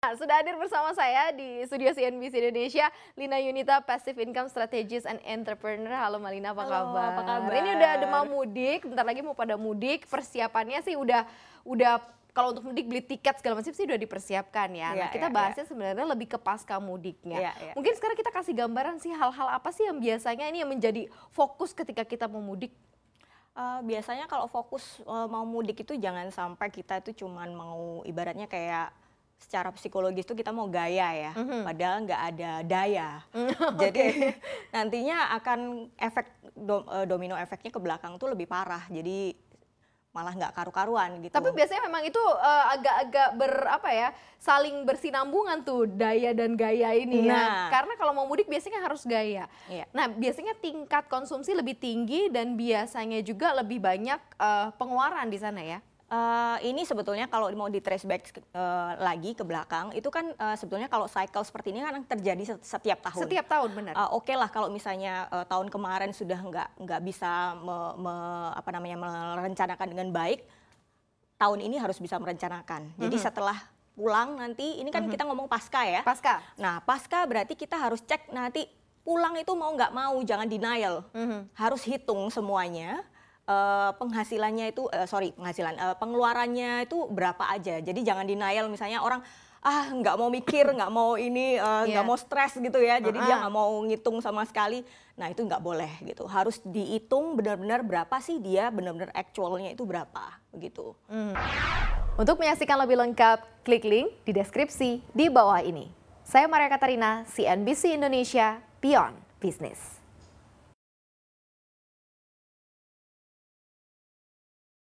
Nah, sudah hadir bersama saya di studio CNBC Indonesia, Lina Yunita, Passive Income Strategist and Entrepreneur. Halo Malina, apa Halo, kabar? apa kabar? Ini udah ada mau mudik, bentar lagi mau pada mudik. Persiapannya sih udah udah kalau untuk mudik beli tiket segala macam sih sudah dipersiapkan ya. ya nah, iya, kita ya, bahasnya ya. sebenarnya lebih ke pasca mudiknya. Ya, ya. Mungkin sekarang kita kasih gambaran sih hal-hal apa sih yang biasanya ini yang menjadi fokus ketika kita mau mudik Uh, biasanya kalau fokus uh, mau mudik itu jangan sampai kita itu cuman mau ibaratnya kayak secara psikologis tuh kita mau gaya ya, mm -hmm. padahal nggak ada daya. Mm, jadi nantinya akan efek e, domino efeknya ke belakang tuh lebih parah. Jadi malah nggak karu-karuan gitu. Tapi biasanya memang itu e, agak-agak uh, ber apa ya, saling bersinambungan tuh daya dan gaya ini ya. nah. ya. Karena kalau mau mudik biasanya harus gaya. Iya. Nah, biasanya tingkat konsumsi lebih tinggi dan biasanya juga lebih banyak uh, pengeluaran di sana ya. Uh, ini sebetulnya kalau mau di trace back uh, lagi ke belakang, itu kan uh, sebetulnya kalau cycle seperti ini kan terjadi setiap tahun. Setiap tahun benar. Uh, Oke okay lah kalau misalnya uh, tahun kemarin sudah nggak nggak bisa me, me, apa namanya merencanakan dengan baik, tahun ini harus bisa merencanakan. Jadi mm -hmm. setelah pulang nanti, ini kan mm -hmm. kita ngomong pasca ya. Pasca. Nah pasca berarti kita harus cek nanti pulang itu mau nggak mau, jangan denial, mm -hmm. harus hitung semuanya Eh, penghasilannya itu uh, sorry penghasilan uh, pengeluarannya itu berapa aja. Jadi jangan denial misalnya orang ah nggak mau mikir nggak mau ini nggak uh, iya. yeah. mau stres gitu ya jadi uh -huh. dia nggak mau ngitung sama sekali nah itu nggak boleh gitu harus dihitung benar-benar berapa sih dia benar-benar actualnya itu berapa begitu mm. untuk menyaksikan lebih lengkap klik link di deskripsi di bawah ini saya Maria Katarina CNBC Indonesia Beyond Business